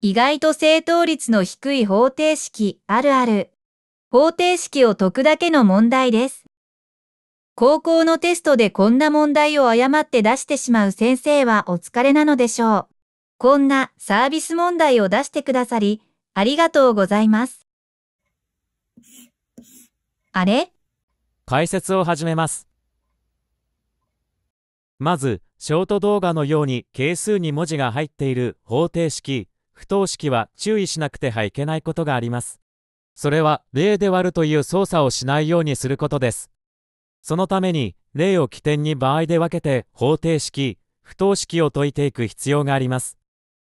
意外と正答率の低い方程式あるある。方程式を解くだけの問題です。高校のテストでこんな問題を誤って出してしまう先生はお疲れなのでしょう。こんなサービス問題を出してくださり、ありがとうございます。あれ解説を始めます。まず、ショート動画のように係数に文字が入っている方程式不等式は注意しなくてはいけないことがあります。それは、例で割るという操作をしないようにすることです。そのために、例を起点に場合で分けて方程式、不等式を解いていく必要があります。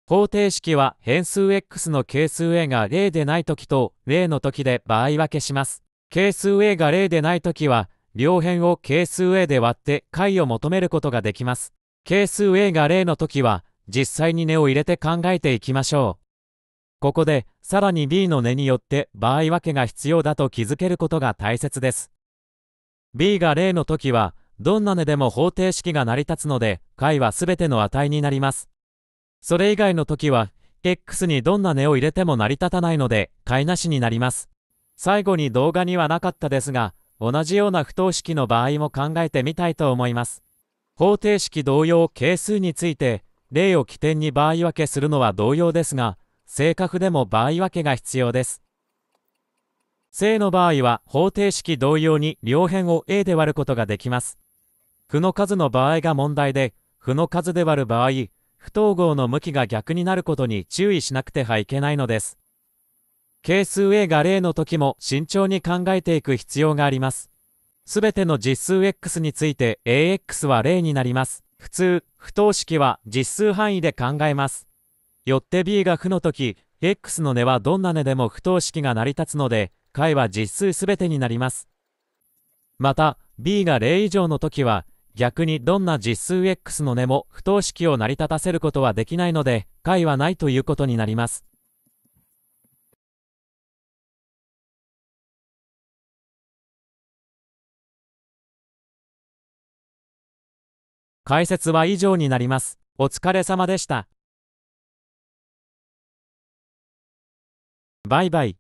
方程式は変数 x の係数 a が0でない時と0の時で場合分けします。係数 a が0でない時は、両辺を係数 a で割って解を求めることができます。係数 a が0の時は、実際に根を入れて考えていきましょう。ここで、さらに B の根によって場合分けが必要だと気づけることが大切です。B が0の時は、どんな根でも方程式が成り立つので、解はすべての値になります。それ以外の時は、x にどんな根を入れても成り立たないので、解なしになります。最後に動画にはなかったですが、同じような不等式の場合も考えてみたいと思います。方程式同様、係数について、例を起点に場合分けするのは同様ですが、正確でも場合分けが必要です。正の場合は方程式同様に両辺を A で割ることができます。負の数の場合が問題で、負の数で割る場合、不等号の向きが逆になることに注意しなくてはいけないのです。係数 A が0の時も慎重に考えていく必要があります。すべての実数 X について AX は0になります。普通、不等式は実数範囲で考えます。よって b が負の時、x の値はどんな値でも不等式が成り立つので、解は実数すべてになります。また、b が0以上の時は、逆にどんな実数 x の値も不等式を成り立たせることはできないので、解はないということになります。解説は以上になります。お疲れ様でした。バイバイ。